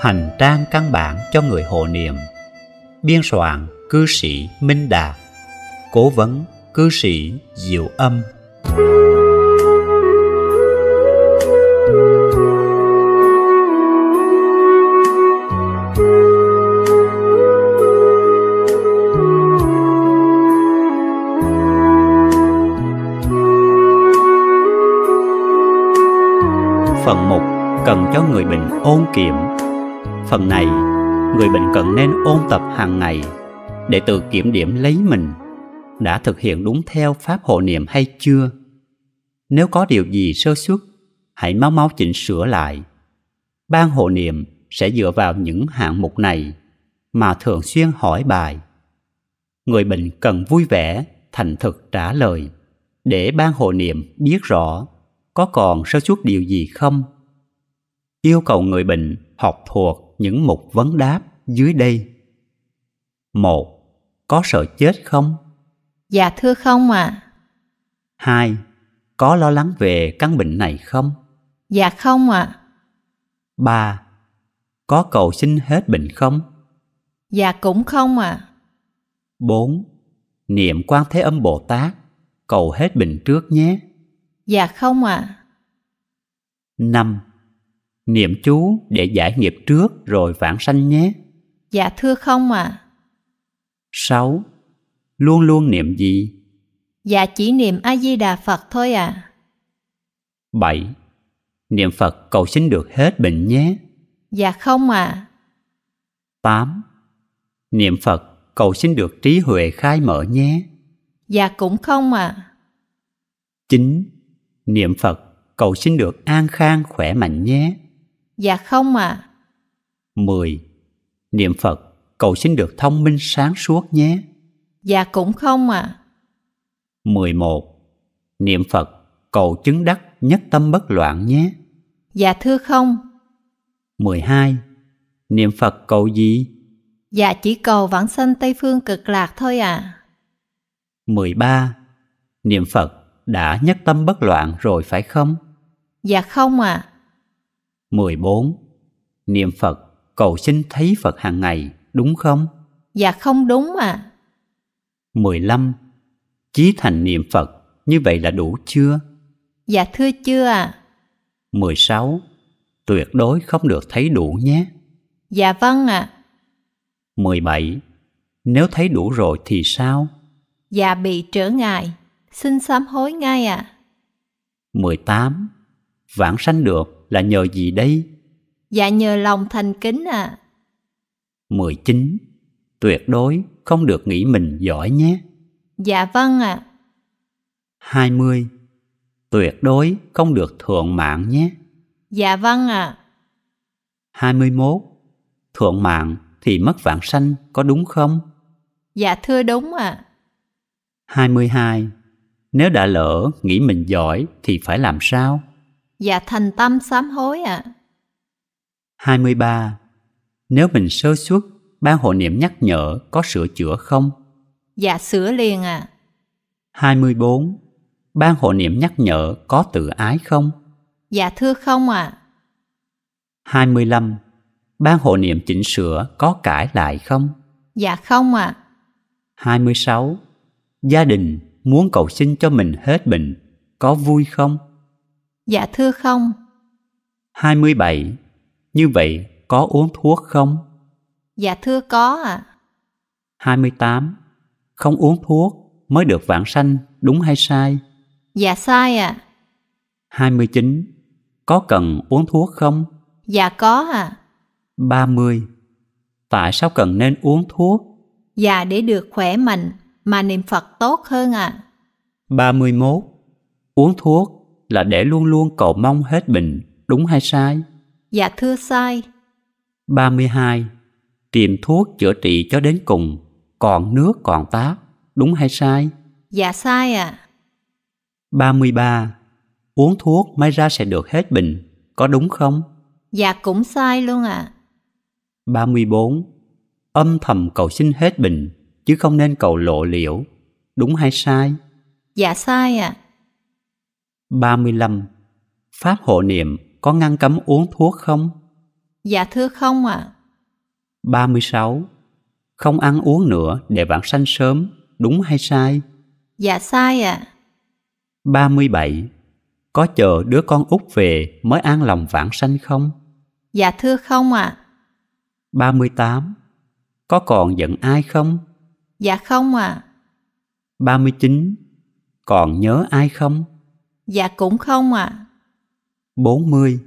hành trang căn bản cho người hộ niệm biên soạn cư sĩ minh đạt cố vấn cư sĩ diệu âm phần mục cần cho người bệnh ôn kiểm Phần này, người bệnh cần nên ôn tập hàng ngày để tự kiểm điểm lấy mình đã thực hiện đúng theo pháp hộ niệm hay chưa. Nếu có điều gì sơ suất, hãy mau mau chỉnh sửa lại. Ban hộ niệm sẽ dựa vào những hạng mục này mà thường xuyên hỏi bài. Người bệnh cần vui vẻ, thành thực trả lời để ban hộ niệm biết rõ có còn sơ suất điều gì không. Yêu cầu người bệnh học thuộc những mục vấn đáp dưới đây. một Có sợ chết không? Dạ thưa không ạ. À. 2. Có lo lắng về căn bệnh này không? Dạ không ạ. À. 3. Có cầu xin hết bệnh không? Dạ cũng không ạ. À. 4. Niệm quan thế âm Bồ Tát, cầu hết bệnh trước nhé. Dạ không ạ. À. 5 niệm chú để giải nghiệp trước rồi vãng sanh nhé. Dạ thưa không ạ. À. 6. Luôn luôn niệm gì? Dạ chỉ niệm A-di-đà Phật thôi ạ. À. 7. Niệm Phật cầu xin được hết bệnh nhé. Dạ không ạ. À. 8. Niệm Phật cầu xin được trí huệ khai mở nhé. Dạ cũng không ạ. À. 9. Niệm Phật cầu xin được an khang khỏe mạnh nhé. Dạ không ạ. À. 10. Niệm Phật, cầu xin được thông minh sáng suốt nhé. Dạ cũng không ạ. À. 11. Niệm Phật, cầu chứng đắc nhất tâm bất loạn nhé. Dạ thưa không. 12. Niệm Phật cầu gì? Dạ chỉ cầu vãng sanh Tây Phương cực lạc thôi ạ. À. 13. Niệm Phật đã nhất tâm bất loạn rồi phải không? Dạ không ạ. À. 14. Niệm Phật, cầu xin thấy Phật hàng ngày, đúng không? Dạ không đúng à. 15. Chí thành niệm Phật, như vậy là đủ chưa? Dạ thưa chưa à. 16. Tuyệt đối không được thấy đủ nhé. Dạ vâng ạ. À. 17. Nếu thấy đủ rồi thì sao? Dạ bị trở ngại, xin sám hối ngay ạ. À. 18. Vãng sanh được là nhờ gì đây? Dạ nhờ lòng thành kính à. 19. Tuyệt đối không được nghĩ mình giỏi nhé. Dạ vâng ạ. À. 20. Tuyệt đối không được thượng mạng nhé. Dạ vâng ạ. À. 21. Thượng mạng thì mất vạn sanh có đúng không? Dạ thưa đúng ạ. À. 22. Nếu đã lỡ nghĩ mình giỏi thì phải làm sao? và dạ thành tâm sám hối ạ. À. 23. Nếu mình sơ suất, ban hộ niệm nhắc nhở có sửa chữa không? Dạ sửa liền ạ. À. 24. Ban hộ niệm nhắc nhở có tự ái không? Dạ thưa không ạ. À. 25. Ban hộ niệm chỉnh sửa có cải lại không? Dạ không ạ. À. 26. Gia đình muốn cầu xin cho mình hết bệnh, có vui không? Dạ thưa không 27. Như vậy có uống thuốc không? Dạ thưa có ạ à. 28. Không uống thuốc mới được vãng sanh đúng hay sai? Dạ sai ạ à. 29. Có cần uống thuốc không? Dạ có ạ à. 30. Tại sao cần nên uống thuốc? Dạ để được khỏe mạnh mà niệm Phật tốt hơn ạ à. 31. Uống thuốc là để luôn luôn cầu mong hết mình, đúng hay sai? Dạ thưa sai. 32. Tìm thuốc chữa trị cho đến cùng, còn nước còn tác, đúng hay sai? Dạ sai ạ. À. 33. Uống thuốc mới ra sẽ được hết bệnh, có đúng không? Dạ cũng sai luôn ạ. À. 34. Âm thầm cầu xin hết bệnh, chứ không nên cầu lộ liễu, đúng hay sai? Dạ sai ạ. À. 35. Pháp hộ niệm có ngăn cấm uống thuốc không? Dạ thưa không ạ. À. 36. Không ăn uống nữa để vãng sanh sớm, đúng hay sai? Dạ sai ạ. À. 37. Có chờ đứa con út về mới an lòng vãng sanh không? Dạ thưa không ạ. À. 38. Có còn giận ai không? Dạ không ạ. À. 39. Còn nhớ ai không? Dạ cũng không ạ. À. 40.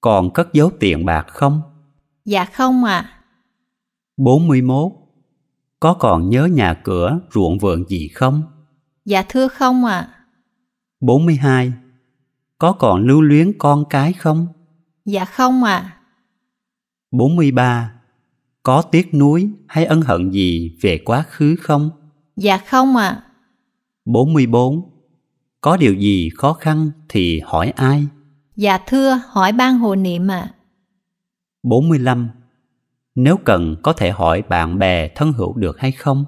Còn cất giấu tiền bạc không? Dạ không ạ. À. 41. Có còn nhớ nhà cửa, ruộng vườn gì không? Dạ thưa không ạ. À. 42. Có còn lưu luyến con cái không? Dạ không ạ. À. 43. Có tiếc nuối hay ân hận gì về quá khứ không? Dạ không ạ. À. 44 có điều gì khó khăn thì hỏi ai? Dạ thưa, hỏi ban hồ niệm ạ. À. 45. Nếu cần có thể hỏi bạn bè thân hữu được hay không?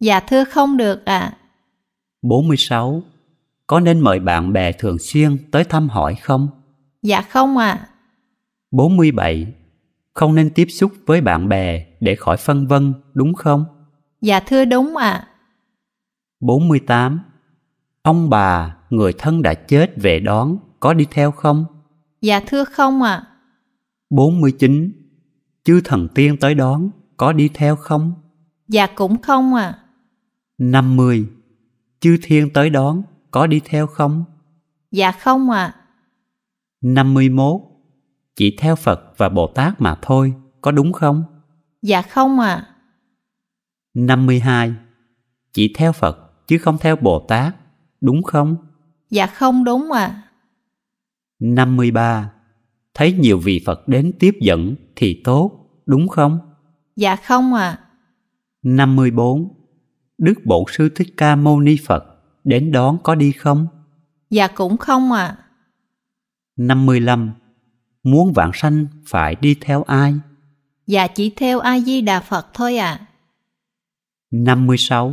Dạ thưa không được ạ. À. 46. Có nên mời bạn bè thường xuyên tới thăm hỏi không? Dạ không ạ. À. 47. Không nên tiếp xúc với bạn bè để khỏi phân vân, đúng không? Dạ thưa đúng ạ. À. 48. Ông bà, người thân đã chết về đón, có đi theo không? Dạ thưa không ạ. À. 49. Chư thần tiên tới đón, có đi theo không? Dạ cũng không ạ. À. 50. Chư thiên tới đón, có đi theo không? Dạ không ạ. À. 51. Chỉ theo Phật và Bồ Tát mà thôi, có đúng không? Dạ không ạ. À. 52. Chỉ theo Phật chứ không theo Bồ Tát đúng không? Dạ không đúng à. 53. Thấy nhiều vị Phật đến tiếp dẫn thì tốt, đúng không? Dạ không à. 54. Đức Bổn Sư Thích Ca Mâu Ni Phật đến đón có đi không? Dạ cũng không à. 55. Muốn vạn sanh phải đi theo ai? Dạ chỉ theo A-di-đà Phật thôi à. 56.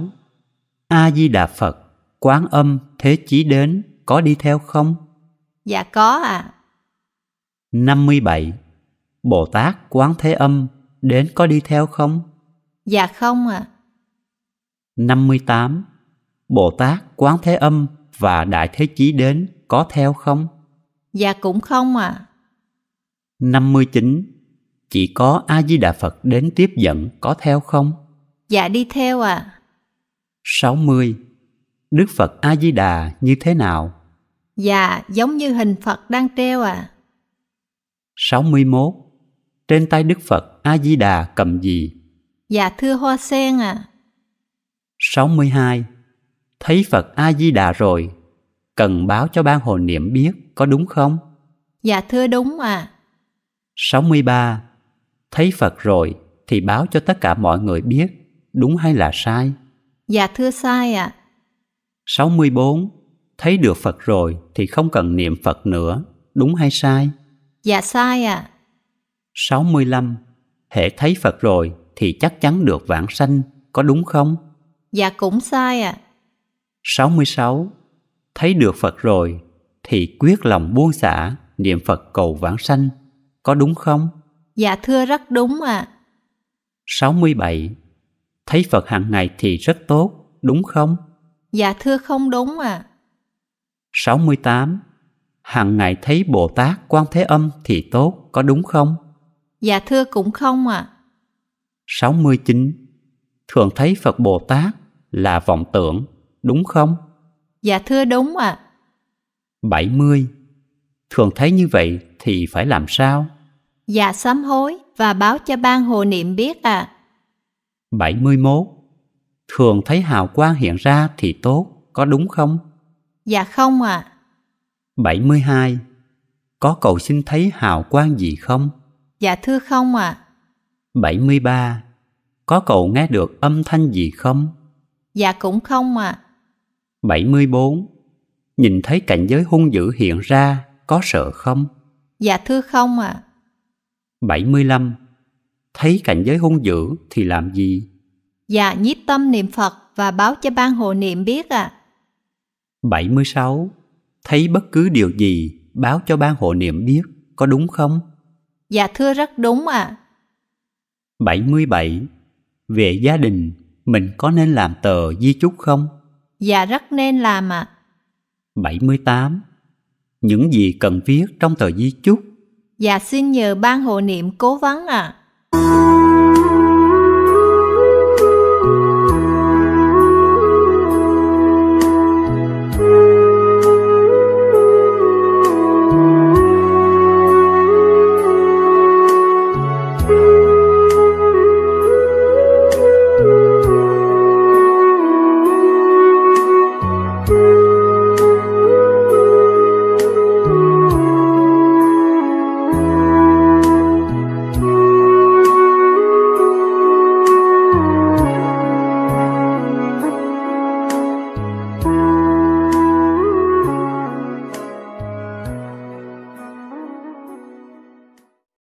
A-di-đà Phật quán âm thế chí đến có đi theo không? Dạ có ạ. À. 57. Bồ Tát quán thế âm đến có đi theo không? Dạ không ạ. À. 58. Bồ Tát quán thế âm và đại thế chí đến có theo không? Dạ cũng không ạ. À. 59. Chỉ có A Di Đà Phật đến tiếp dẫn có theo không? Dạ đi theo ạ. À. 60 Đức Phật A Di Đà như thế nào? Dạ, giống như hình Phật đang treo à. 61. Trên tay Đức Phật A Di Đà cầm gì? Dạ thưa hoa sen à. 62. Thấy Phật A Di Đà rồi, cần báo cho ban hồ niệm biết có đúng không? Dạ thưa đúng à. 63. Thấy Phật rồi thì báo cho tất cả mọi người biết, đúng hay là sai? Dạ thưa sai ạ. À. 64. Thấy được Phật rồi thì không cần niệm Phật nữa, đúng hay sai? Dạ sai ạ. À. 65. Hệ thấy Phật rồi thì chắc chắn được vãng sanh, có đúng không? Dạ cũng sai ạ. À. 66. Thấy được Phật rồi thì quyết lòng buông xả, niệm Phật cầu vãng sanh, có đúng không? Dạ thưa rất đúng ạ. À. 67. Thấy Phật hàng ngày thì rất tốt, đúng không? Dạ thưa không đúng à. 68. Hằng ngày thấy Bồ Tát Quan Thế Âm thì tốt, có đúng không? Dạ thưa cũng không à. 69. Thường thấy Phật Bồ Tát là vọng tưởng, đúng không? Dạ thưa đúng ạ. À. 70. Thường thấy như vậy thì phải làm sao? Dạ sám hối và báo cho ban hồ niệm biết ạ. À. 71 thường thấy hào quang hiện ra thì tốt, có đúng không? Dạ không ạ. À. 72. Có cầu xin thấy hào quang gì không? Dạ thưa không ạ. À. 73. Có cầu nghe được âm thanh gì không? Dạ cũng không ạ. À. 74. Nhìn thấy cảnh giới hung dữ hiện ra, có sợ không? Dạ thưa không ạ. À. 75. Thấy cảnh giới hung dữ thì làm gì? và dạ, nhiếp tâm niệm Phật và báo cho ban hộ niệm biết ạ. À. 76. Thấy bất cứ điều gì báo cho ban hộ niệm biết, có đúng không? Dạ thưa rất đúng ạ. À. 77. Về gia đình, mình có nên làm tờ di chúc không? Dạ rất nên làm ạ. À. 78. Những gì cần viết trong tờ di chúc? Dạ xin nhờ ban hộ niệm cố vấn ạ. À.